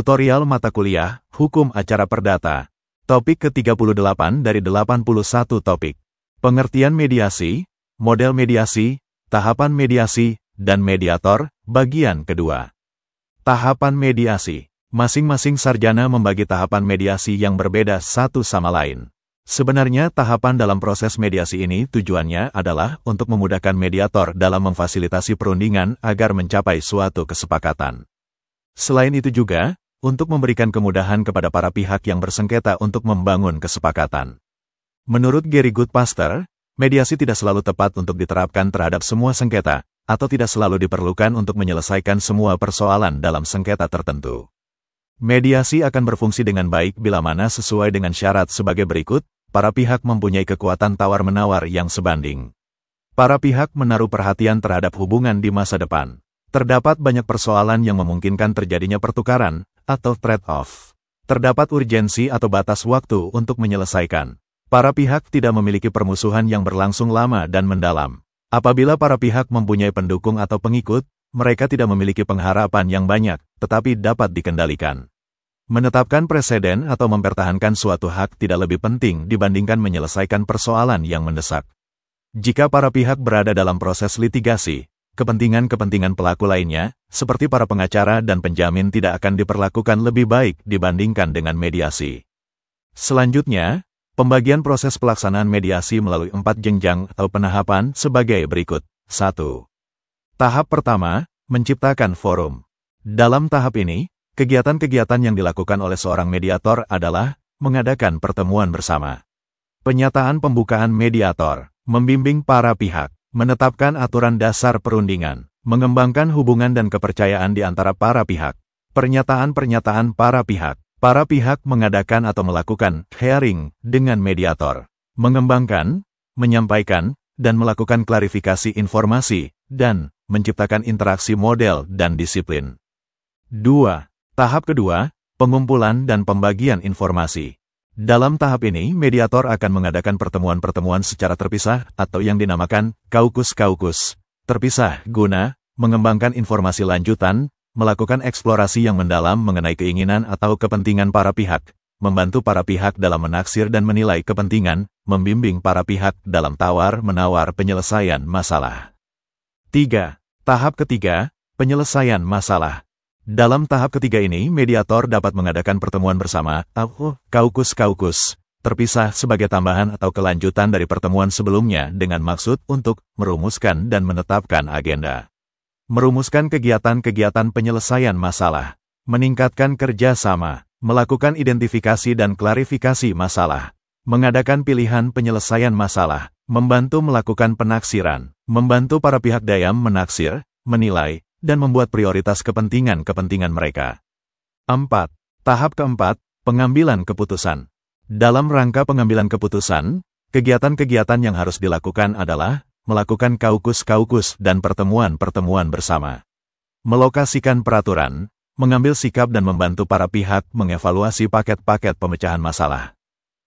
Tutorial mata kuliah, Hukum Acara Perdata. Topik ke-38 dari 81 topik. Pengertian mediasi, model mediasi, tahapan mediasi, dan mediator, bagian kedua. Tahapan mediasi. Masing-masing sarjana membagi tahapan mediasi yang berbeda satu sama lain. Sebenarnya tahapan dalam proses mediasi ini tujuannya adalah untuk memudahkan mediator dalam memfasilitasi perundingan agar mencapai suatu kesepakatan. Selain itu juga, untuk memberikan kemudahan kepada para pihak yang bersengketa untuk membangun kesepakatan. Menurut Gary Goodpaster, mediasi tidak selalu tepat untuk diterapkan terhadap semua sengketa, atau tidak selalu diperlukan untuk menyelesaikan semua persoalan dalam sengketa tertentu. Mediasi akan berfungsi dengan baik bila mana sesuai dengan syarat sebagai berikut, para pihak mempunyai kekuatan tawar-menawar yang sebanding. Para pihak menaruh perhatian terhadap hubungan di masa depan. Terdapat banyak persoalan yang memungkinkan terjadinya pertukaran, atau threat of Terdapat urgensi atau batas waktu untuk menyelesaikan. Para pihak tidak memiliki permusuhan yang berlangsung lama dan mendalam. Apabila para pihak mempunyai pendukung atau pengikut, mereka tidak memiliki pengharapan yang banyak, tetapi dapat dikendalikan. Menetapkan presiden atau mempertahankan suatu hak tidak lebih penting dibandingkan menyelesaikan persoalan yang mendesak. Jika para pihak berada dalam proses litigasi, Kepentingan-kepentingan pelaku lainnya, seperti para pengacara dan penjamin tidak akan diperlakukan lebih baik dibandingkan dengan mediasi. Selanjutnya, pembagian proses pelaksanaan mediasi melalui empat jenjang atau penahapan sebagai berikut. 1. Tahap pertama, menciptakan forum. Dalam tahap ini, kegiatan-kegiatan yang dilakukan oleh seorang mediator adalah mengadakan pertemuan bersama. Penyataan pembukaan mediator, membimbing para pihak, menetapkan aturan dasar perundingan, mengembangkan hubungan dan kepercayaan di antara para pihak, pernyataan-pernyataan para pihak, para pihak mengadakan atau melakukan hearing dengan mediator, mengembangkan, menyampaikan, dan melakukan klarifikasi informasi, dan menciptakan interaksi model dan disiplin. 2. Tahap kedua, pengumpulan dan pembagian informasi. Dalam tahap ini, mediator akan mengadakan pertemuan-pertemuan secara terpisah atau yang dinamakan kaukus-kaukus. Terpisah guna mengembangkan informasi lanjutan, melakukan eksplorasi yang mendalam mengenai keinginan atau kepentingan para pihak, membantu para pihak dalam menaksir dan menilai kepentingan, membimbing para pihak dalam tawar-menawar penyelesaian masalah. 3. Tahap ketiga, penyelesaian masalah. Dalam tahap ketiga ini, mediator dapat mengadakan pertemuan bersama atau kaukus-kaukus, terpisah sebagai tambahan atau kelanjutan dari pertemuan sebelumnya dengan maksud untuk merumuskan dan menetapkan agenda. Merumuskan kegiatan-kegiatan penyelesaian masalah, meningkatkan kerjasama, melakukan identifikasi dan klarifikasi masalah, mengadakan pilihan penyelesaian masalah, membantu melakukan penaksiran, membantu para pihak dayam menaksir, menilai, dan membuat prioritas kepentingan-kepentingan mereka. 4. Tahap keempat, pengambilan keputusan. Dalam rangka pengambilan keputusan, kegiatan-kegiatan yang harus dilakukan adalah melakukan kaukus-kaukus dan pertemuan-pertemuan bersama. Melokasikan peraturan, mengambil sikap dan membantu para pihak mengevaluasi paket-paket pemecahan masalah.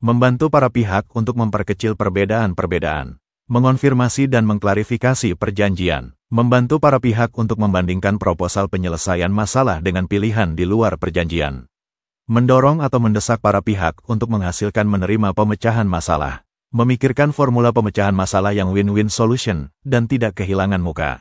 Membantu para pihak untuk memperkecil perbedaan-perbedaan mengonfirmasi dan mengklarifikasi perjanjian, membantu para pihak untuk membandingkan proposal penyelesaian masalah dengan pilihan di luar perjanjian, mendorong atau mendesak para pihak untuk menghasilkan menerima pemecahan masalah, memikirkan formula pemecahan masalah yang win-win solution dan tidak kehilangan muka,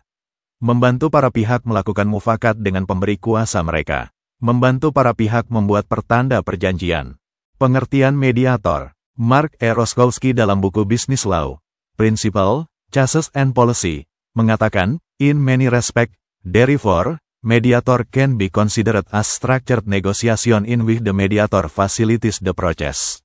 membantu para pihak melakukan mufakat dengan pemberi kuasa mereka, membantu para pihak membuat pertanda perjanjian. Pengertian mediator Mark E. Roskowski dalam buku Business Law Principle, Chases and Policy, mengatakan, in many respect, therefore, mediator can be considered as structured negotiation in which the mediator facilitates the process.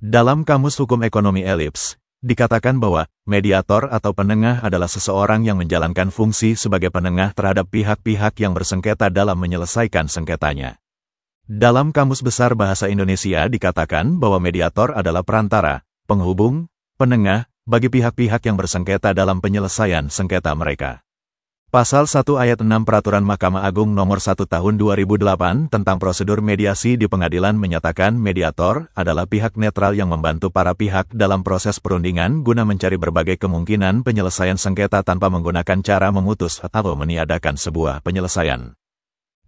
Dalam Kamus Hukum Ekonomi Elips, dikatakan bahwa mediator atau penengah adalah seseorang yang menjalankan fungsi sebagai penengah terhadap pihak-pihak yang bersengketa dalam menyelesaikan sengketanya. Dalam Kamus Besar Bahasa Indonesia dikatakan bahwa mediator adalah perantara, penghubung, penengah, bagi pihak-pihak yang bersengketa dalam penyelesaian sengketa mereka. Pasal 1 ayat 6 Peraturan Mahkamah Agung Nomor 1 Tahun 2008 tentang prosedur mediasi di pengadilan menyatakan mediator adalah pihak netral yang membantu para pihak dalam proses perundingan guna mencari berbagai kemungkinan penyelesaian sengketa tanpa menggunakan cara memutus atau meniadakan sebuah penyelesaian.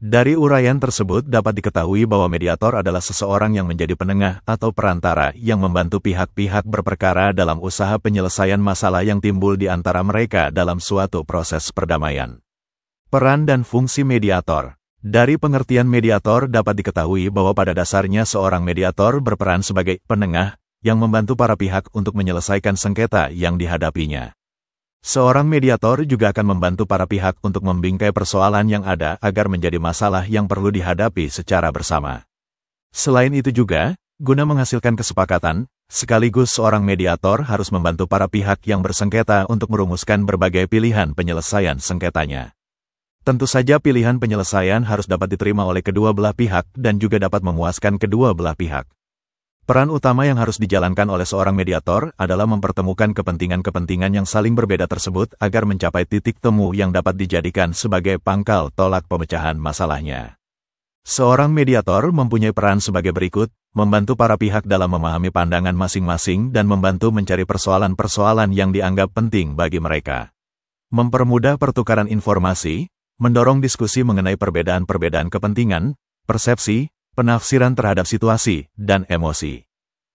Dari uraian tersebut dapat diketahui bahwa mediator adalah seseorang yang menjadi penengah atau perantara yang membantu pihak-pihak berperkara dalam usaha penyelesaian masalah yang timbul di antara mereka dalam suatu proses perdamaian. Peran dan fungsi mediator dari pengertian mediator dapat diketahui bahwa pada dasarnya seorang mediator berperan sebagai penengah yang membantu para pihak untuk menyelesaikan sengketa yang dihadapinya. Seorang mediator juga akan membantu para pihak untuk membingkai persoalan yang ada agar menjadi masalah yang perlu dihadapi secara bersama. Selain itu juga, guna menghasilkan kesepakatan, sekaligus seorang mediator harus membantu para pihak yang bersengketa untuk merumuskan berbagai pilihan penyelesaian sengketanya. Tentu saja pilihan penyelesaian harus dapat diterima oleh kedua belah pihak dan juga dapat memuaskan kedua belah pihak. Peran utama yang harus dijalankan oleh seorang mediator adalah mempertemukan kepentingan-kepentingan yang saling berbeda tersebut agar mencapai titik temu yang dapat dijadikan sebagai pangkal tolak pemecahan masalahnya. Seorang mediator mempunyai peran sebagai berikut, membantu para pihak dalam memahami pandangan masing-masing dan membantu mencari persoalan-persoalan yang dianggap penting bagi mereka. Mempermudah pertukaran informasi, mendorong diskusi mengenai perbedaan-perbedaan kepentingan, persepsi, penafsiran terhadap situasi, dan emosi.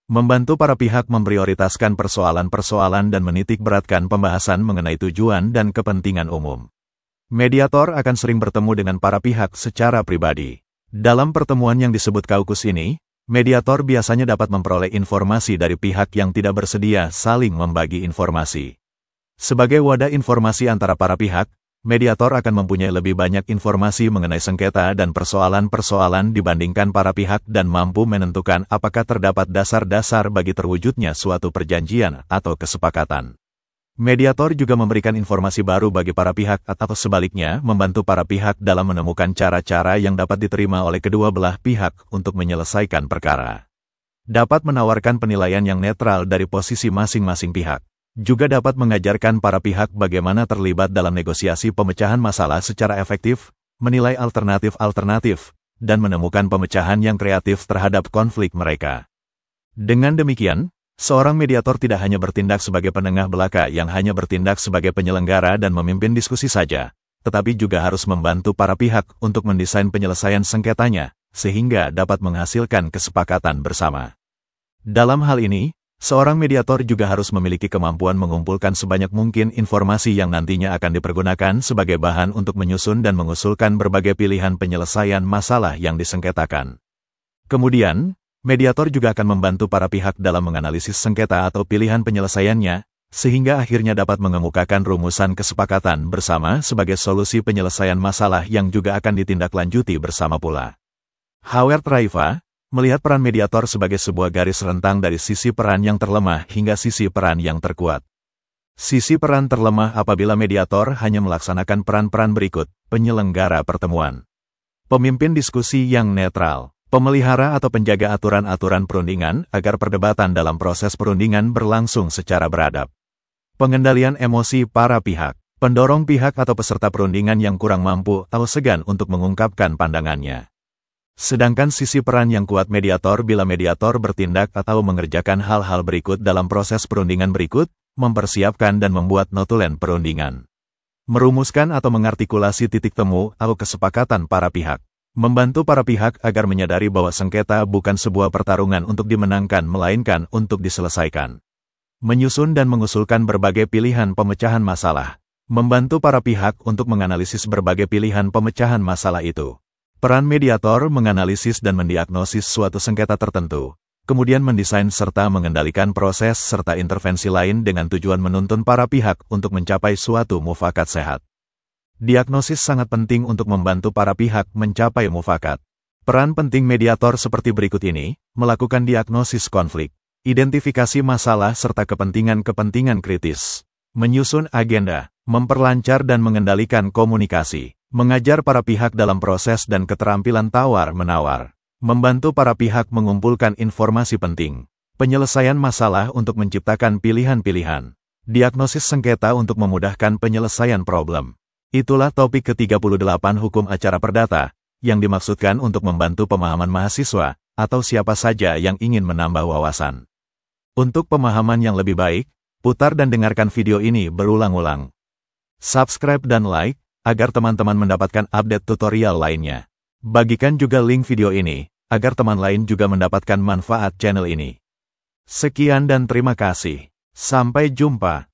Membantu para pihak memprioritaskan persoalan-persoalan dan menitik beratkan pembahasan mengenai tujuan dan kepentingan umum. Mediator akan sering bertemu dengan para pihak secara pribadi. Dalam pertemuan yang disebut kaukus ini, mediator biasanya dapat memperoleh informasi dari pihak yang tidak bersedia saling membagi informasi. Sebagai wadah informasi antara para pihak, mediator akan mempunyai lebih banyak informasi mengenai sengketa dan persoalan-persoalan dibandingkan para pihak dan mampu menentukan apakah terdapat dasar-dasar bagi terwujudnya suatu perjanjian atau kesepakatan. Mediator juga memberikan informasi baru bagi para pihak atau sebaliknya membantu para pihak dalam menemukan cara-cara yang dapat diterima oleh kedua belah pihak untuk menyelesaikan perkara. Dapat menawarkan penilaian yang netral dari posisi masing-masing pihak juga dapat mengajarkan para pihak bagaimana terlibat dalam negosiasi pemecahan masalah secara efektif, menilai alternatif-alternatif, dan menemukan pemecahan yang kreatif terhadap konflik mereka. Dengan demikian, seorang mediator tidak hanya bertindak sebagai penengah belaka yang hanya bertindak sebagai penyelenggara dan memimpin diskusi saja, tetapi juga harus membantu para pihak untuk mendesain penyelesaian sengketanya, sehingga dapat menghasilkan kesepakatan bersama. Dalam hal ini, Seorang mediator juga harus memiliki kemampuan mengumpulkan sebanyak mungkin informasi yang nantinya akan dipergunakan sebagai bahan untuk menyusun dan mengusulkan berbagai pilihan penyelesaian masalah yang disengketakan. Kemudian, mediator juga akan membantu para pihak dalam menganalisis sengketa atau pilihan penyelesaiannya, sehingga akhirnya dapat mengemukakan rumusan kesepakatan bersama sebagai solusi penyelesaian masalah yang juga akan ditindaklanjuti bersama pula. Howard Raifa, Melihat peran mediator sebagai sebuah garis rentang dari sisi peran yang terlemah hingga sisi peran yang terkuat. Sisi peran terlemah apabila mediator hanya melaksanakan peran-peran berikut, penyelenggara pertemuan. Pemimpin diskusi yang netral, pemelihara atau penjaga aturan-aturan perundingan agar perdebatan dalam proses perundingan berlangsung secara beradab. Pengendalian emosi para pihak, pendorong pihak atau peserta perundingan yang kurang mampu atau segan untuk mengungkapkan pandangannya. Sedangkan sisi peran yang kuat mediator bila mediator bertindak atau mengerjakan hal-hal berikut dalam proses perundingan berikut, mempersiapkan dan membuat notulen perundingan. Merumuskan atau mengartikulasi titik temu atau kesepakatan para pihak. Membantu para pihak agar menyadari bahwa sengketa bukan sebuah pertarungan untuk dimenangkan melainkan untuk diselesaikan. Menyusun dan mengusulkan berbagai pilihan pemecahan masalah. Membantu para pihak untuk menganalisis berbagai pilihan pemecahan masalah itu. Peran mediator menganalisis dan mendiagnosis suatu sengketa tertentu, kemudian mendesain serta mengendalikan proses serta intervensi lain dengan tujuan menuntun para pihak untuk mencapai suatu mufakat sehat. Diagnosis sangat penting untuk membantu para pihak mencapai mufakat. Peran penting mediator seperti berikut ini, melakukan diagnosis konflik, identifikasi masalah serta kepentingan-kepentingan kritis, menyusun agenda, memperlancar dan mengendalikan komunikasi. Mengajar para pihak dalam proses dan keterampilan tawar-menawar. Membantu para pihak mengumpulkan informasi penting. Penyelesaian masalah untuk menciptakan pilihan-pilihan. Diagnosis sengketa untuk memudahkan penyelesaian problem. Itulah topik ke-38 hukum acara perdata, yang dimaksudkan untuk membantu pemahaman mahasiswa, atau siapa saja yang ingin menambah wawasan. Untuk pemahaman yang lebih baik, putar dan dengarkan video ini berulang-ulang. Subscribe dan like, agar teman-teman mendapatkan update tutorial lainnya. Bagikan juga link video ini, agar teman lain juga mendapatkan manfaat channel ini. Sekian dan terima kasih. Sampai jumpa.